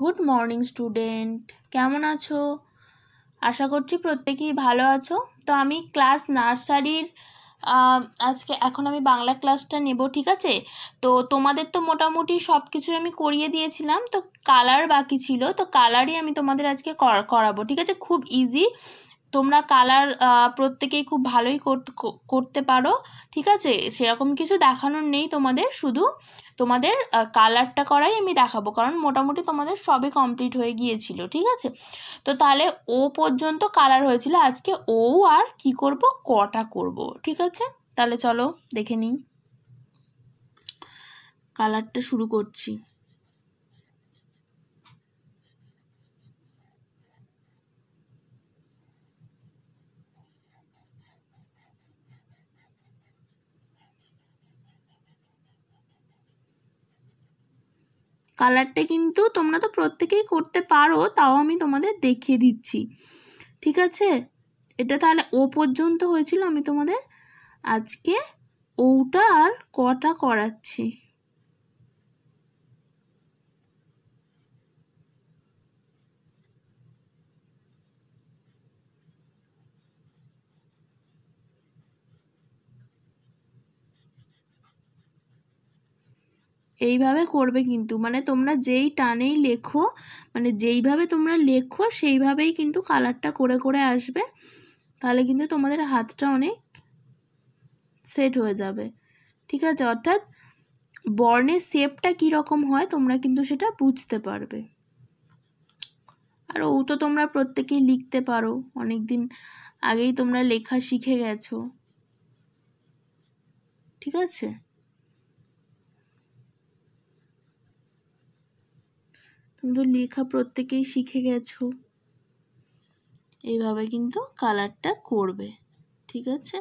good morning student কেমন আছো আশা করছি প্রত্যেকেই ভালো আছো তো আমি ক্লাস নার্সারির আজকে এখন আমি বাংলা ক্লাসটা নেব ঠিক আছে তো তোমাদের তো মোটামুটি সব কিছু আমি করিয়ে দিয়েছিলাম তো কালার বাকি ছিল তো কালারই আমি তোমাদের আজকে করাবো ঠিক আছে খুব ইজি তোমরা কালার প্রত্যেকেই খুব ভালোই করতে পারো ঠিক আছে সেরকম কিছু দেখানোর নেই তোমাদের শুধু তোমাদের কালারটা করাই আমি দেখাবো কারণ মোটামুটি তোমাদের সবই কমপ্লিট হয়ে গিয়েছিল ঠিক আছে তো তাহলে ও পর্যন্ত কালার হয়েছিল আজকে ও আর কি করব কটা করব ঠিক আছে তাহলে চলো দেখে নিই কালারটা শুরু করছি কালারটা কিন্তু তোমরা তো প্রত্যেকেই করতে পারো তাও আমি তোমাদের দেখিয়ে দিচ্ছি ঠিক আছে এটা তাহলে ও পর্যন্ত হয়েছিল আমি তোমাদের আজকে ওটা আর কটা করাচ্ছি এইভাবে করবে কিন্তু মানে তোমরা যেই টানেই লেখো মানে যেইভাবে তোমরা লেখো সেইভাবেই কিন্তু কালারটা করে করে আসবে তাহলে কিন্তু তোমাদের হাতটা অনেক সেট হয়ে যাবে ঠিক আছে অর্থাৎ বর্ণের শেপটা কীরকম হয় তোমরা কিন্তু সেটা বুঝতে পারবে আর ও তো তোমরা প্রত্যেকেই লিখতে পারো অনেক দিন আগেই তোমরা লেখা শিখে গেছো ঠিক আছে তুমি তো লেখা প্রত্যেকেই শিখে গেছো এইভাবে কিন্তু কালারটা করবে ঠিক আছে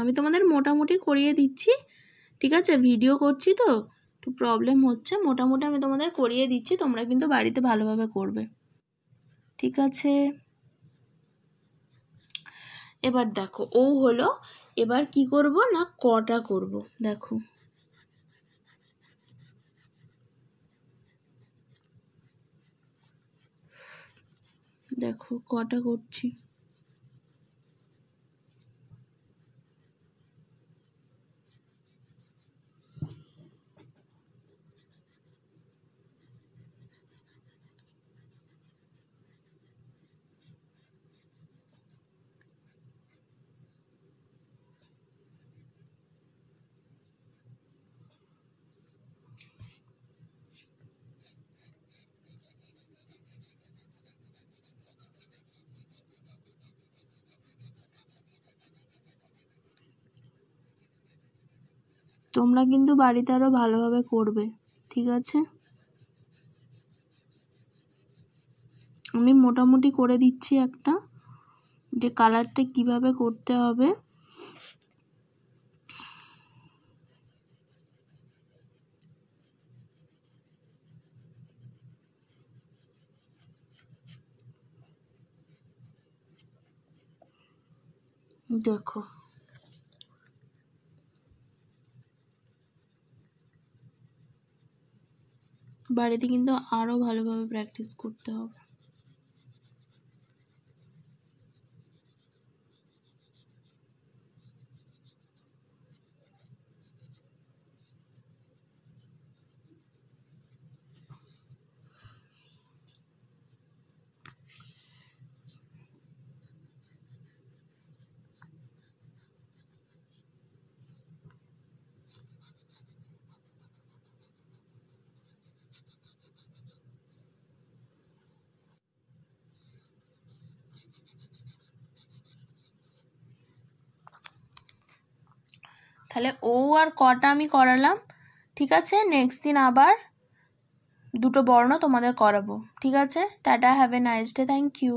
আমি তোমাদের মোটামুটি করিয়ে দিচ্ছি ঠিক আছে ভিডিও করছি তো একটু প্রবলেম হচ্ছে মোটামুটি আমি তোমাদের করিয়ে দিচ্ছি তোমরা কিন্তু বাড়িতে ভালোভাবে করবে ঠিক আছে এবার দেখো ও হলো এবার কি করব না কটা করব দেখো দেখো কটা করছি তোমরা কিন্তু বাড়িতে আরও ভালোভাবে করবে ঠিক আছে আমি মোটামুটি করে দিচ্ছি একটা যে কালারটা কিভাবে করতে হবে দেখো বাড়িতে কিন্তু আরও ভালোভাবে প্র্যাকটিস করতে হবে তাহলে ও আর কটা আমি করালাম ঠিক আছে নেক্সট দিন আবার দুটো বর্ণ তোমাদের করাবো ঠিক আছে tata have a nice day thank you